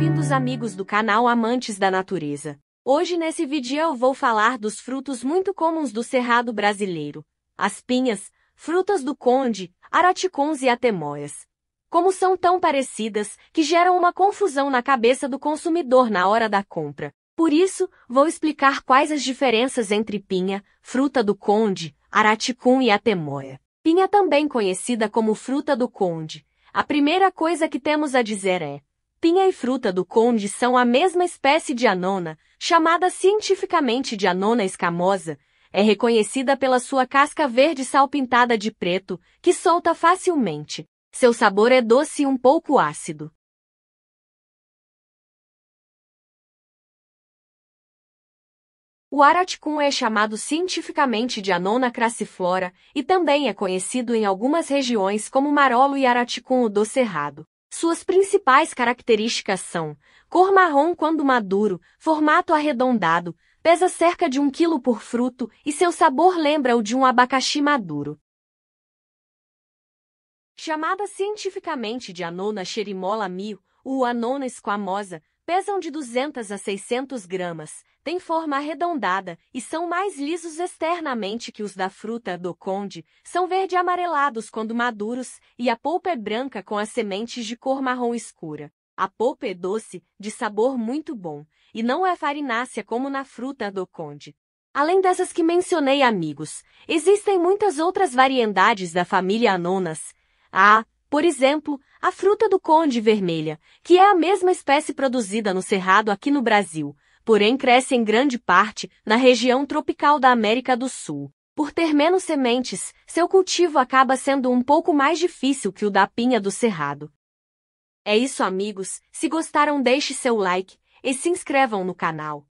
Bem-vindos amigos do canal Amantes da Natureza. Hoje nesse vídeo eu vou falar dos frutos muito comuns do cerrado brasileiro. As pinhas, frutas do conde, araticons e atemoias. Como são tão parecidas que geram uma confusão na cabeça do consumidor na hora da compra. Por isso, vou explicar quais as diferenças entre pinha, fruta do conde, araticum e atemoia. Pinha também conhecida como fruta do conde. A primeira coisa que temos a dizer é pinha e fruta do conde são a mesma espécie de anona, chamada cientificamente de anona escamosa, é reconhecida pela sua casca verde salpintada de preto, que solta facilmente. Seu sabor é doce e um pouco ácido. O araticum é chamado cientificamente de anona crassiflora e também é conhecido em algumas regiões como marolo e araticum do cerrado. Suas principais características são cor marrom quando maduro, formato arredondado, pesa cerca de 1 kg por fruto e seu sabor lembra o de um abacaxi maduro. Chamada cientificamente de Anona xerimola mil, ou Anona esquamosa, pesam de 200 a 600 gramas, têm forma arredondada e são mais lisos externamente que os da fruta do conde, são verde-amarelados quando maduros e a polpa é branca com as sementes de cor marrom escura. A polpa é doce, de sabor muito bom, e não é farinácea como na fruta do conde. Além dessas que mencionei, amigos, existem muitas outras variedades da família Anonas. A, por exemplo, a fruta do conde vermelha, que é a mesma espécie produzida no cerrado aqui no Brasil, porém cresce em grande parte na região tropical da América do Sul. Por ter menos sementes, seu cultivo acaba sendo um pouco mais difícil que o da pinha do cerrado. É isso, amigos. Se gostaram, deixe seu like e se inscrevam no canal.